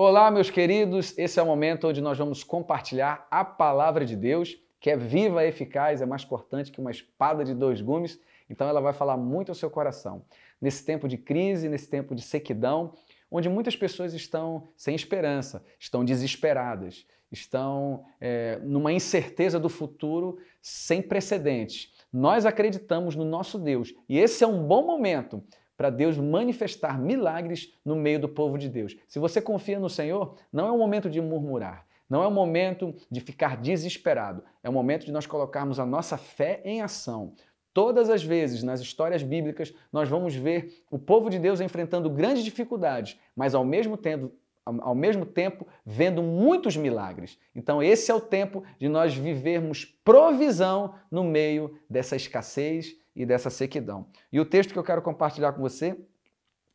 Olá, meus queridos. Esse é o momento onde nós vamos compartilhar a palavra de Deus, que é viva, eficaz, é mais importante que uma espada de dois gumes. Então, ela vai falar muito ao seu coração. Nesse tempo de crise, nesse tempo de sequidão, onde muitas pessoas estão sem esperança, estão desesperadas, estão é, numa incerteza do futuro sem precedentes. Nós acreditamos no nosso Deus e esse é um bom momento para Deus manifestar milagres no meio do povo de Deus. Se você confia no Senhor, não é o momento de murmurar, não é o momento de ficar desesperado, é o momento de nós colocarmos a nossa fé em ação. Todas as vezes nas histórias bíblicas, nós vamos ver o povo de Deus enfrentando grandes dificuldades, mas ao mesmo tempo, ao mesmo tempo vendo muitos milagres. Então, esse é o tempo de nós vivermos provisão no meio dessa escassez e dessa sequidão. E o texto que eu quero compartilhar com você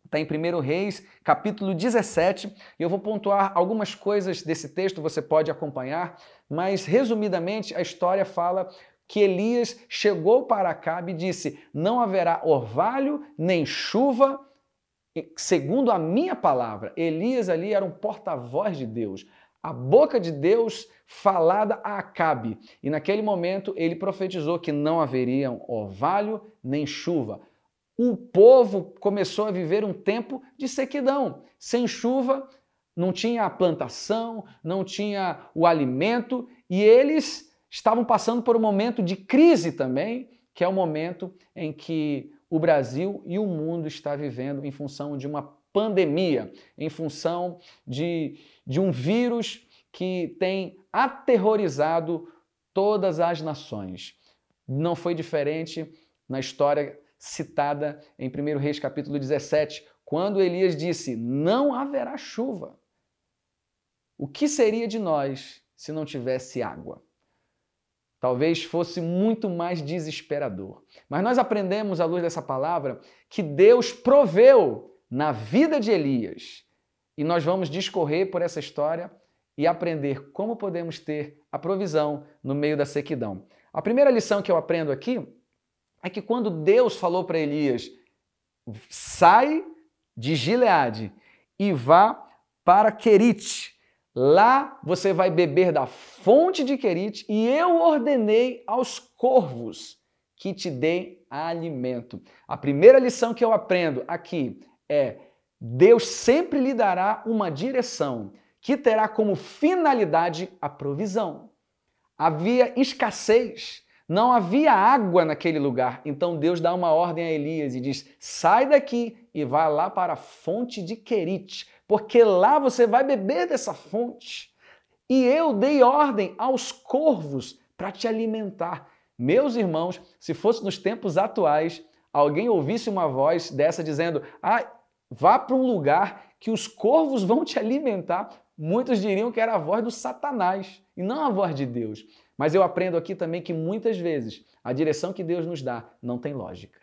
está em 1 Reis, capítulo 17, e eu vou pontuar algumas coisas desse texto, você pode acompanhar, mas resumidamente a história fala que Elias chegou para Acabe e disse: Não haverá orvalho nem chuva, segundo a minha palavra. Elias ali era um porta-voz de Deus a boca de Deus falada a Acabe. E naquele momento ele profetizou que não haveriam orvalho nem chuva. O povo começou a viver um tempo de sequidão, sem chuva, não tinha a plantação, não tinha o alimento e eles estavam passando por um momento de crise também, que é o momento em que o Brasil e o mundo está vivendo em função de uma pandemia, em função de, de um vírus que tem aterrorizado todas as nações. Não foi diferente na história citada em 1 Reis capítulo 17, quando Elias disse: Não haverá chuva. O que seria de nós se não tivesse água? Talvez fosse muito mais desesperador. Mas nós aprendemos, à luz dessa palavra, que Deus proveu na vida de Elias. E nós vamos discorrer por essa história e aprender como podemos ter a provisão no meio da sequidão. A primeira lição que eu aprendo aqui é que quando Deus falou para Elias: sai de Gileade e vá para Querite. Lá você vai beber da fonte de Querite e eu ordenei aos corvos que te deem alimento. A primeira lição que eu aprendo aqui é: Deus sempre lhe dará uma direção que terá como finalidade a provisão. Havia escassez, não havia água naquele lugar. Então Deus dá uma ordem a Elias e diz: sai daqui e vá lá para a fonte de Querite, porque lá você vai beber dessa fonte. E eu dei ordem aos corvos para te alimentar. Meus irmãos, se fosse nos tempos atuais, alguém ouvisse uma voz dessa dizendo: ah, Vá para um lugar que os corvos vão te alimentar. Muitos diriam que era a voz do Satanás e não a voz de Deus. Mas eu aprendo aqui também que muitas vezes a direção que Deus nos dá não tem lógica.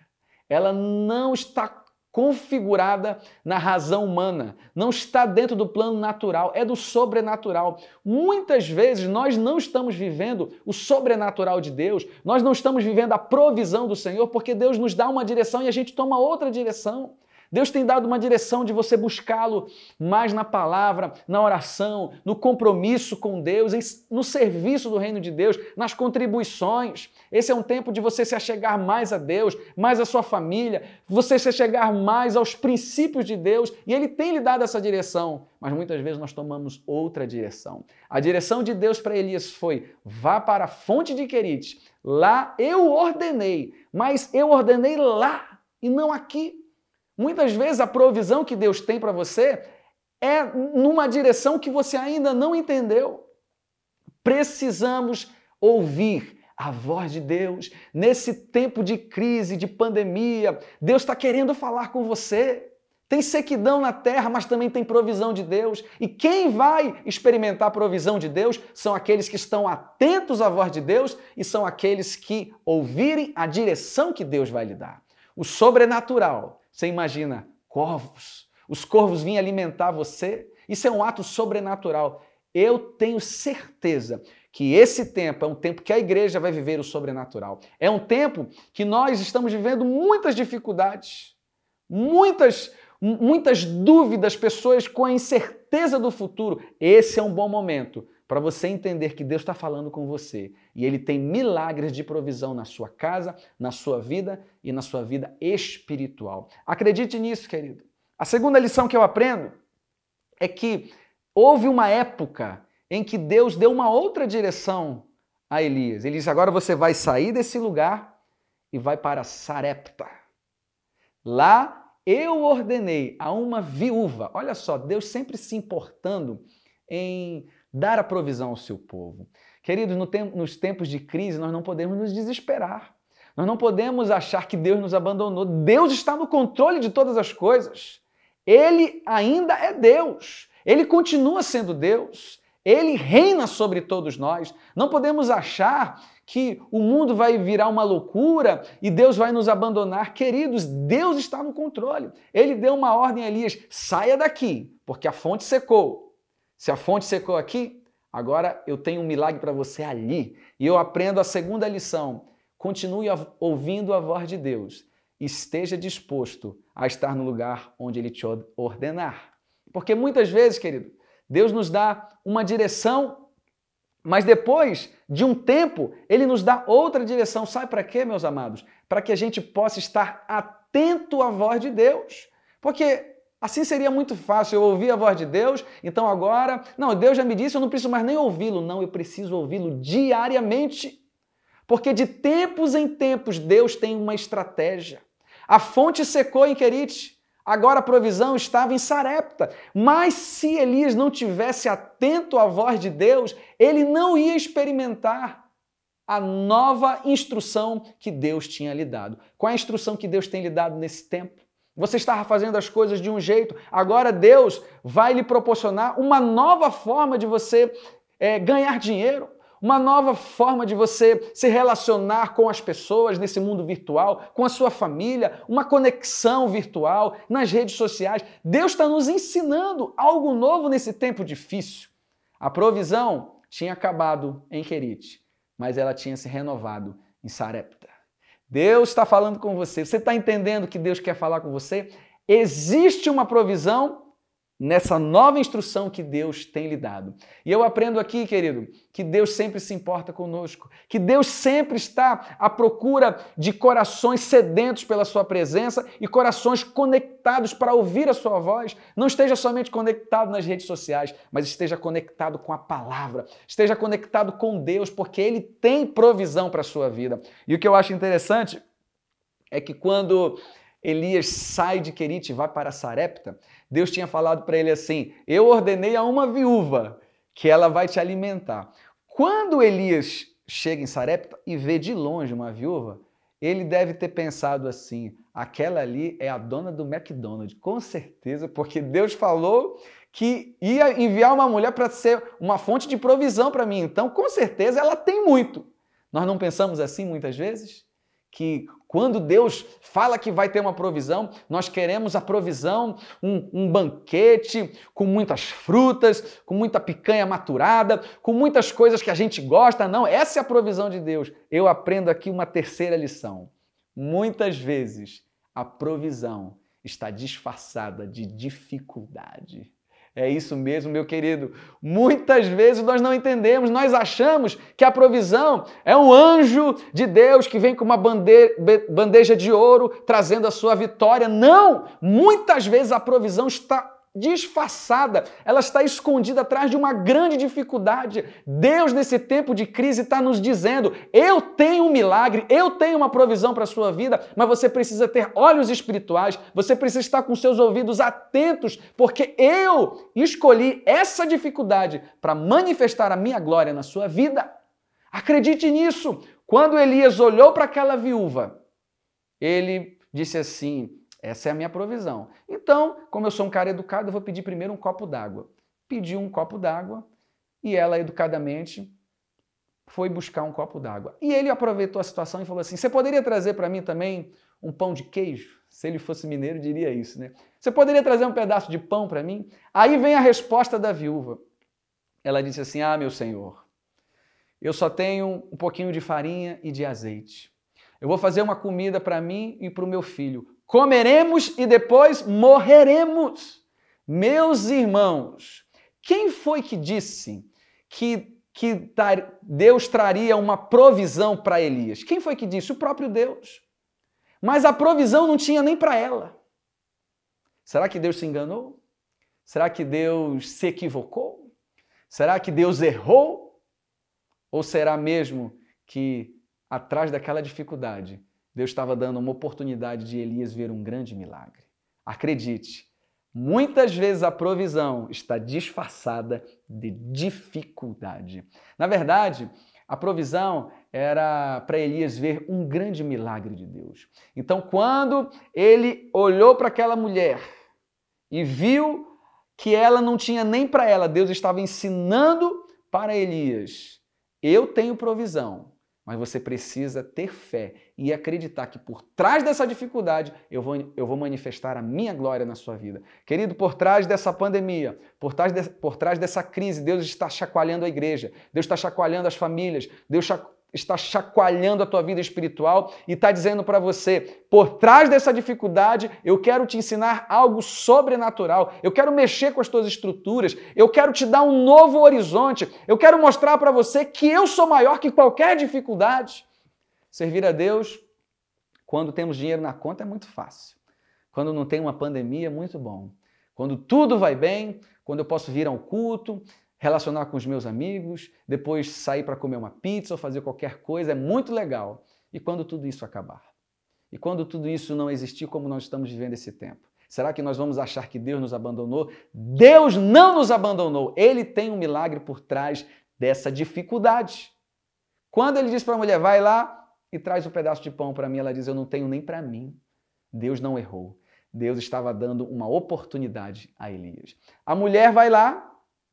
Ela não está configurada na razão humana, não está dentro do plano natural, é do sobrenatural. Muitas vezes nós não estamos vivendo o sobrenatural de Deus, nós não estamos vivendo a provisão do Senhor, porque Deus nos dá uma direção e a gente toma outra direção. Deus tem dado uma direção de você buscá-lo mais na palavra, na oração, no compromisso com Deus, no serviço do reino de Deus, nas contribuições. Esse é um tempo de você se achegar mais a Deus, mais à sua família, você se achegar mais aos princípios de Deus, e Ele tem lhe dado essa direção. Mas muitas vezes nós tomamos outra direção. A direção de Deus para Elias foi: vá para a fonte de Querite, lá eu ordenei, mas eu ordenei lá e não aqui. Muitas vezes a provisão que Deus tem para você é numa direção que você ainda não entendeu. Precisamos ouvir a voz de Deus nesse tempo de crise, de pandemia. Deus está querendo falar com você. Tem sequidão na terra, mas também tem provisão de Deus. E quem vai experimentar a provisão de Deus são aqueles que estão atentos à voz de Deus e são aqueles que ouvirem a direção que Deus vai lhe dar. O sobrenatural você imagina corvos? Os corvos vêm alimentar você? Isso é um ato sobrenatural. Eu tenho certeza que esse tempo é um tempo que a igreja vai viver o sobrenatural. É um tempo que nós estamos vivendo muitas dificuldades, muitas muitas dúvidas, pessoas com a incerteza do futuro. Esse é um bom momento para você entender que Deus está falando com você e Ele tem milagres de provisão na sua casa, na sua vida e na sua vida espiritual. Acredite nisso, querido. A segunda lição que eu aprendo é que houve uma época em que Deus deu uma outra direção a Elias. Ele disse: agora você vai sair desse lugar e vai para Sarepta. Lá eu ordenei a uma viúva. Olha só, Deus sempre se importando em dar a provisão ao seu povo. Queridos, no tempo, nos tempos de crise, nós não podemos nos desesperar. Nós não podemos achar que Deus nos abandonou. Deus está no controle de todas as coisas. Ele ainda é Deus. Ele continua sendo Deus. Ele reina sobre todos nós. Não podemos achar que o mundo vai virar uma loucura e Deus vai nos abandonar. Queridos, Deus está no controle. Ele deu uma ordem a Elias: saia daqui, porque a fonte secou. Se a fonte secou aqui, agora eu tenho um milagre para você ali. E eu aprendo a segunda lição: continue ouvindo a voz de Deus. Esteja disposto a estar no lugar onde Ele te ordenar. Porque muitas vezes, querido, Deus nos dá uma direção, mas depois de um tempo, Ele nos dá outra direção. Sabe para quê, meus amados? Para que a gente possa estar atento à voz de Deus. Porque Assim seria muito fácil. Eu ouvi a voz de Deus, então agora, não, Deus já me disse, eu não preciso mais nem ouvi-lo. Não, eu preciso ouvi-lo diariamente. Porque de tempos em tempos Deus tem uma estratégia. A fonte secou em Querite, agora a provisão estava em Sarepta. Mas se Elias não tivesse atento à voz de Deus, ele não ia experimentar a nova instrução que Deus tinha lhe dado. Qual é a instrução que Deus tem lhe dado nesse tempo? Você estava fazendo as coisas de um jeito, agora Deus vai lhe proporcionar uma nova forma de você é, ganhar dinheiro, uma nova forma de você se relacionar com as pessoas nesse mundo virtual, com a sua família, uma conexão virtual nas redes sociais. Deus está nos ensinando algo novo nesse tempo difícil. A provisão tinha acabado em Querite, mas ela tinha se renovado em Sarepta. Deus está falando com você. Você está entendendo que Deus quer falar com você? Existe uma provisão nessa nova instrução que Deus tem lhe dado. E eu aprendo aqui, querido, que Deus sempre se importa conosco, que Deus sempre está à procura de corações sedentos pela sua presença e corações conectados para ouvir a sua voz. Não esteja somente conectado nas redes sociais, mas esteja conectado com a palavra, esteja conectado com Deus, porque ele tem provisão para a sua vida. E o que eu acho interessante é que quando Elias sai de Querite e vai para Sarepta, Deus tinha falado para ele assim: Eu ordenei a uma viúva que ela vai te alimentar. Quando Elias chega em Sarepta e vê de longe uma viúva, ele deve ter pensado assim: aquela ali é a dona do McDonald's, com certeza, porque Deus falou que ia enviar uma mulher para ser uma fonte de provisão para mim. Então, com certeza, ela tem muito. Nós não pensamos assim muitas vezes? que quando Deus fala que vai ter uma provisão, nós queremos a provisão, um, um, banquete com muitas frutas, com muita picanha maturada, com muitas coisas que a gente gosta. Não, essa é a provisão de Deus. Eu aprendo aqui uma terceira lição. Muitas vezes a provisão está disfarçada de dificuldade. É isso mesmo, meu querido. Muitas vezes nós não entendemos, nós achamos que a provisão é um anjo de Deus que vem com uma bandeja de ouro trazendo a sua vitória. Não! Muitas vezes a provisão está disfarçada, ela está escondida atrás de uma grande dificuldade. Deus, nesse tempo de crise, está nos dizendo: eu tenho um milagre, eu tenho uma provisão para a sua vida, mas você precisa ter olhos espirituais, você precisa estar com seus ouvidos atentos, porque eu escolhi essa dificuldade para manifestar a minha glória na sua vida. Acredite nisso. Quando Elias olhou para aquela viúva, ele disse assim: essa é a minha provisão. Então, como eu sou um cara educado, eu vou pedir primeiro um copo d'água. Pedi um copo d'água e ela, educadamente, foi buscar um copo d'água. E ele aproveitou a situação e falou assim: Você poderia trazer para mim também um pão de queijo? Se ele fosse mineiro, diria isso, né? Você poderia trazer um pedaço de pão para mim? Aí vem a resposta da viúva. Ela disse assim: Ah, meu senhor, eu só tenho um pouquinho de farinha e de azeite. Eu vou fazer uma comida para mim e para o meu filho comeremos e depois morreremos. Meus irmãos, quem foi que disse que, que Deus traria uma provisão para Elias? Quem foi que disse? O próprio Deus. Mas a provisão não tinha nem para ela. Será que Deus se enganou? Será que Deus se equivocou? Será que Deus errou? Ou será mesmo que atrás daquela dificuldade Deus estava dando uma oportunidade de Elias ver um grande milagre. Acredite, muitas vezes a provisão está disfarçada de dificuldade. Na verdade, a provisão era para Elias ver um grande milagre de Deus. Então, quando ele olhou para aquela mulher e viu que ela não tinha nem para ela, Deus estava ensinando para Elias: eu tenho provisão, mas você precisa ter fé e acreditar que por trás dessa dificuldade eu vou, eu vou manifestar a minha glória na sua vida. Querido, por trás dessa pandemia, por trás, de, por trás dessa crise, Deus está chacoalhando a igreja, Deus está chacoalhando as famílias, Deus está chacoalhando a tua vida espiritual e está dizendo para você: por trás dessa dificuldade, eu quero te ensinar algo sobrenatural, eu quero mexer com as tuas estruturas, eu quero te dar um novo horizonte, eu quero mostrar para você que eu sou maior que qualquer dificuldade. Servir a Deus quando temos dinheiro na conta é muito fácil. Quando não tem uma pandemia, é muito bom. Quando tudo vai bem, quando eu posso vir ao culto, relacionar com os meus amigos, depois sair para comer uma pizza ou fazer qualquer coisa, é muito legal. E quando tudo isso acabar? E quando tudo isso não existir como nós estamos vivendo esse tempo? Será que nós vamos achar que Deus nos abandonou? Deus não nos abandonou. Ele tem um milagre por trás dessa dificuldade. Quando ele diz para a mulher, vai lá e traz um pedaço de pão para mim, ela diz, eu não tenho nem para mim. Deus não errou. Deus estava dando uma oportunidade a Elias. A mulher vai lá,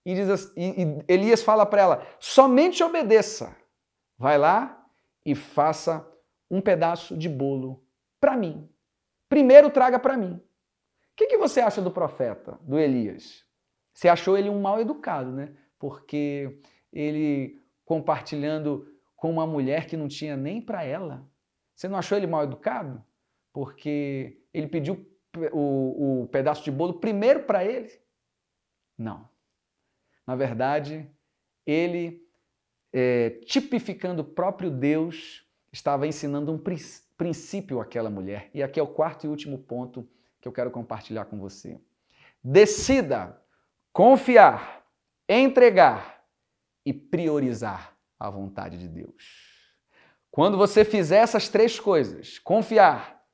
e, diz, e, e Elias fala para ela: somente obedeça. Vai lá e faça um pedaço de bolo para mim. Primeiro traga para mim. O que, que você acha do profeta, do Elias? Você achou ele um mal educado, né? Porque ele compartilhando com uma mulher que não tinha nem para ela. Você não achou ele mal educado? Porque ele pediu o, o pedaço de bolo primeiro para ele? Não. Na verdade, ele, é, tipificando o próprio Deus, estava ensinando um princípio àquela mulher. E aqui é o quarto e último ponto que eu quero compartilhar com você. Decida confiar, entregar e priorizar a vontade de Deus. Quando você fizer essas três coisas, confiar,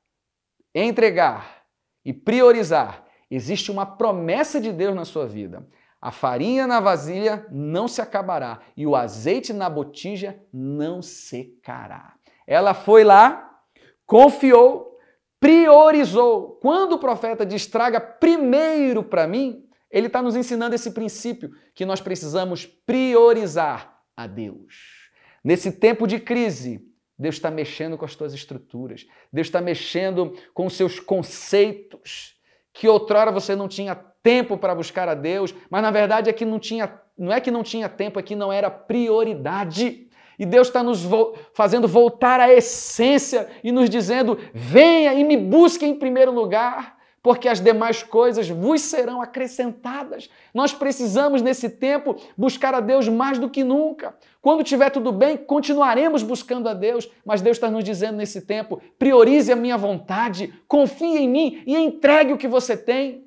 entregar e priorizar, existe uma promessa de Deus na sua vida. A farinha na vasilha não se acabará e o azeite na botija não secará. Ela foi lá, confiou, priorizou. Quando o profeta diz traga primeiro para mim, ele está nos ensinando esse princípio que nós precisamos priorizar a Deus. Nesse tempo de crise, Deus está mexendo com as tuas estruturas, Deus está mexendo com os seus conceitos que outrora você não tinha tempo para buscar a Deus, mas na verdade é que não tinha, não é que não tinha tempo, é que não era prioridade. E Deus está nos vo fazendo voltar à essência e nos dizendo: venha e me busque em primeiro lugar, porque as demais coisas vos serão acrescentadas. Nós precisamos, nesse tempo, buscar a Deus mais do que nunca. Quando tiver tudo bem, continuaremos buscando a Deus, mas Deus está nos dizendo nesse tempo: priorize a minha vontade, confie em mim e entregue o que você tem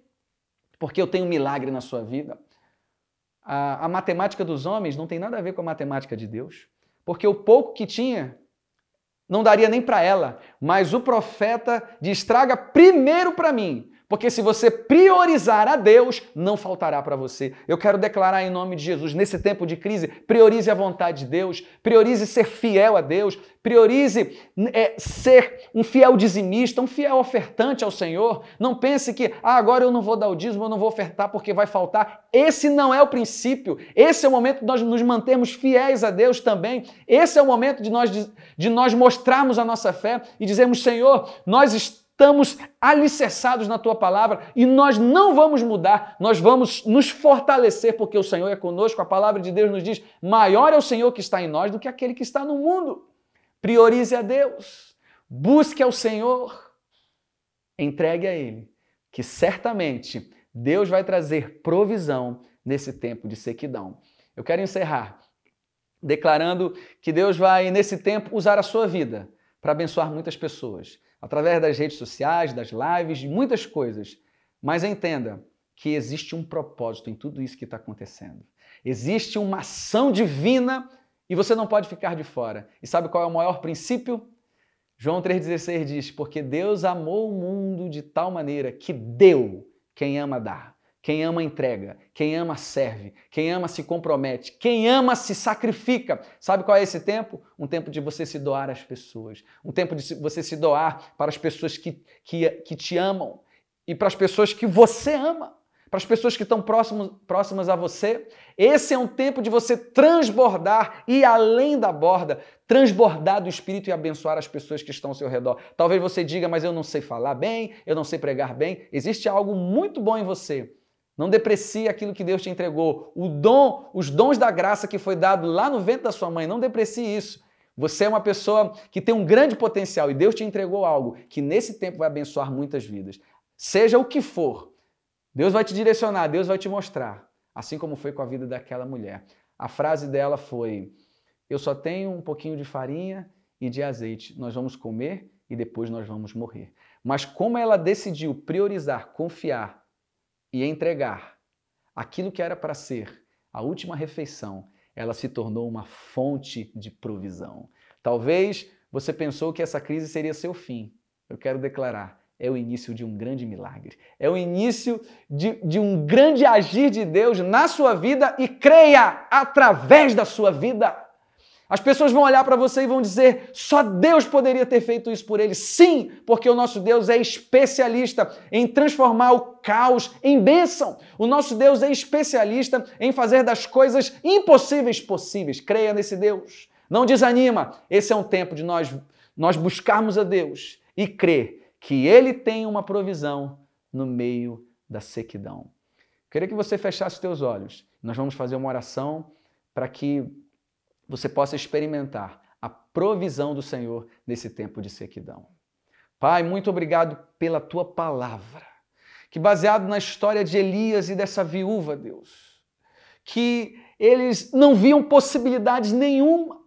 porque eu tenho um milagre na sua vida. A, a matemática dos homens não tem nada a ver com a matemática de Deus, porque o pouco que tinha não daria nem para ela, mas o profeta destraga primeiro para mim porque se você priorizar a Deus, não faltará para você. Eu quero declarar em nome de Jesus, nesse tempo de crise, priorize a vontade de Deus, priorize ser fiel a Deus, priorize é, ser um fiel dizimista, um fiel ofertante ao Senhor. Não pense que ah, agora eu não vou dar o dízimo, eu não vou ofertar porque vai faltar. Esse não é o princípio. Esse é o momento de nós nos mantermos fiéis a Deus também. Esse é o momento de nós, de, de nós mostrarmos a nossa fé e dizermos: Senhor, nós estamos estamos alicerçados na tua palavra e nós não vamos mudar, nós vamos nos fortalecer porque o Senhor é conosco. A palavra de Deus nos diz: maior é o Senhor que está em nós do que aquele que está no mundo. Priorize a Deus, busque ao Senhor, entregue a Ele, que certamente Deus vai trazer provisão nesse tempo de sequidão. Eu quero encerrar declarando que Deus vai, nesse tempo, usar a sua vida para abençoar muitas pessoas através das redes sociais, das lives, de muitas coisas. Mas entenda que existe um propósito em tudo isso que está acontecendo. Existe uma ação divina e você não pode ficar de fora. E sabe qual é o maior princípio? João 3,16 diz: Porque Deus amou o mundo de tal maneira que deu quem ama dar. Quem ama entrega, quem ama serve, quem ama se compromete, quem ama se sacrifica. Sabe qual é esse tempo? Um tempo de você se doar às pessoas, um tempo de você se doar para as pessoas que, que, que te amam e para as pessoas que você ama, para as pessoas que estão próximos, próximas a você. Esse é um tempo de você transbordar e além da borda, transbordar do Espírito e abençoar as pessoas que estão ao seu redor. Talvez você diga, mas eu não sei falar bem, eu não sei pregar bem. Existe algo muito bom em você não deprecie aquilo que Deus te entregou. O dom, os dons da graça que foi dado lá no ventre da sua mãe, não deprecie isso. Você é uma pessoa que tem um grande potencial e Deus te entregou algo que nesse tempo vai abençoar muitas vidas. Seja o que for, Deus vai te direcionar, Deus vai te mostrar, assim como foi com a vida daquela mulher. A frase dela foi: Eu só tenho um pouquinho de farinha e de azeite. Nós vamos comer e depois nós vamos morrer. Mas como ela decidiu priorizar, confiar e entregar aquilo que era para ser a última refeição, ela se tornou uma fonte de provisão. Talvez você pensou que essa crise seria seu fim. Eu quero declarar: é o início de um grande milagre. É o início de, de um grande agir de Deus na sua vida e creia através da sua vida as pessoas vão olhar para você e vão dizer: só Deus poderia ter feito isso por ele. Sim, porque o nosso Deus é especialista em transformar o caos em bênção. O nosso Deus é especialista em fazer das coisas impossíveis possíveis. Creia nesse Deus. Não desanima. Esse é um tempo de nós nós buscarmos a Deus e crer que ele tem uma provisão no meio da sequidão. queria que você fechasse os teus olhos. Nós vamos fazer uma oração para que você possa experimentar a provisão do Senhor nesse tempo de sequidão. Pai, muito obrigado pela tua palavra, que baseado na história de Elias e dessa viúva, Deus, que eles não viam possibilidades nenhuma,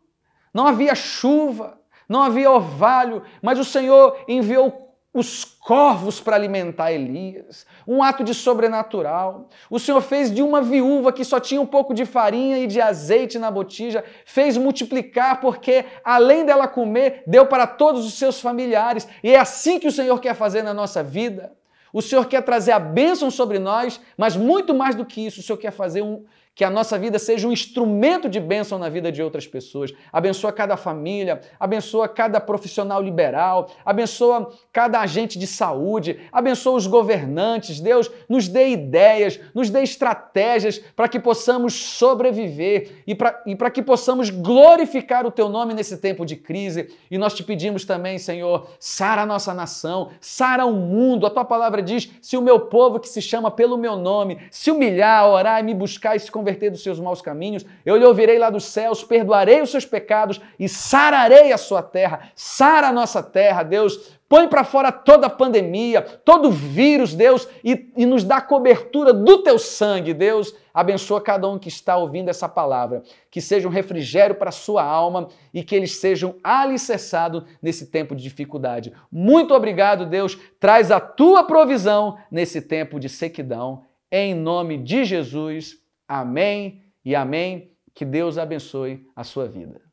não havia chuva, não havia orvalho, mas o Senhor enviou os corvos para alimentar Elias, um ato de sobrenatural. O Senhor fez de uma viúva que só tinha um pouco de farinha e de azeite na botija, fez multiplicar, porque além dela comer, deu para todos os seus familiares. E é assim que o Senhor quer fazer na nossa vida. O Senhor quer trazer a bênção sobre nós, mas muito mais do que isso, o Senhor quer fazer um, que a nossa vida seja um instrumento de bênção na vida de outras pessoas. Abençoa cada família, abençoa cada profissional liberal, abençoa cada agente de saúde, abençoa os governantes. Deus, nos dê ideias, nos dê estratégias para que possamos sobreviver e para que possamos glorificar o teu nome nesse tempo de crise. E nós te pedimos também, Senhor, sara a nossa nação, sara o mundo. A tua palavra diz: se o meu povo que se chama pelo meu nome se humilhar, orar e me buscar e se converter dos seus maus caminhos, eu lhe ouvirei lá dos céus, perdoarei os seus pecados e sararei a sua terra. Sara a nossa terra, Deus. Põe para fora toda a pandemia, todo vírus, Deus, e, e nos dá cobertura do teu sangue, Deus. Abençoa cada um que está ouvindo essa palavra. Que seja um refrigério para a sua alma e que eles sejam alicerçados nesse tempo de dificuldade. Muito obrigado, Deus. Traz a tua provisão nesse tempo de sequidão. Em nome de Jesus. Amém e amém. Que Deus abençoe a sua vida.